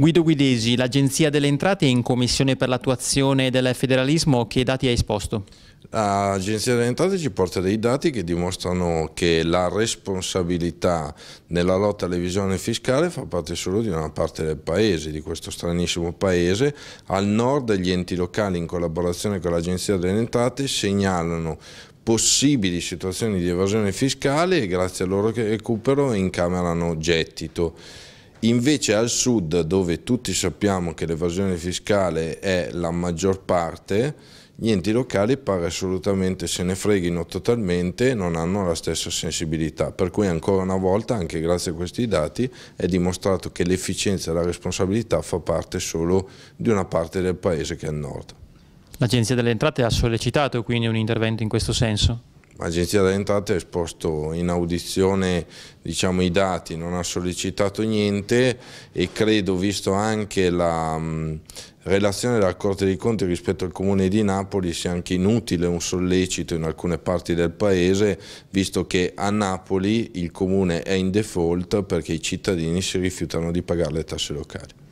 Guido Guidesi, l'Agenzia delle Entrate è in commissione per l'attuazione del federalismo, che dati ha esposto? L'Agenzia delle Entrate ci porta dei dati che dimostrano che la responsabilità nella lotta all'evisione fiscale fa parte solo di una parte del paese, di questo stranissimo paese. Al nord gli enti locali in collaborazione con l'Agenzia delle Entrate segnalano possibili situazioni di evasione fiscale e grazie al loro recupero incamerano gettito. Invece al sud, dove tutti sappiamo che l'evasione fiscale è la maggior parte, gli enti locali pare assolutamente se ne freghino totalmente e non hanno la stessa sensibilità. Per cui ancora una volta, anche grazie a questi dati, è dimostrato che l'efficienza e la responsabilità fa parte solo di una parte del paese che è il nord. L'Agenzia delle Entrate ha sollecitato quindi un intervento in questo senso? L'Agenzia delle Entrate ha esposto in audizione diciamo, i dati, non ha sollecitato niente e credo, visto anche la mh, mm, relazione della Corte dei Conti rispetto al Comune di Napoli, sia anche inutile un sollecito in alcune parti del Paese, visto che a Napoli il Comune è in default perché i cittadini si rifiutano di pagare le tasse locali.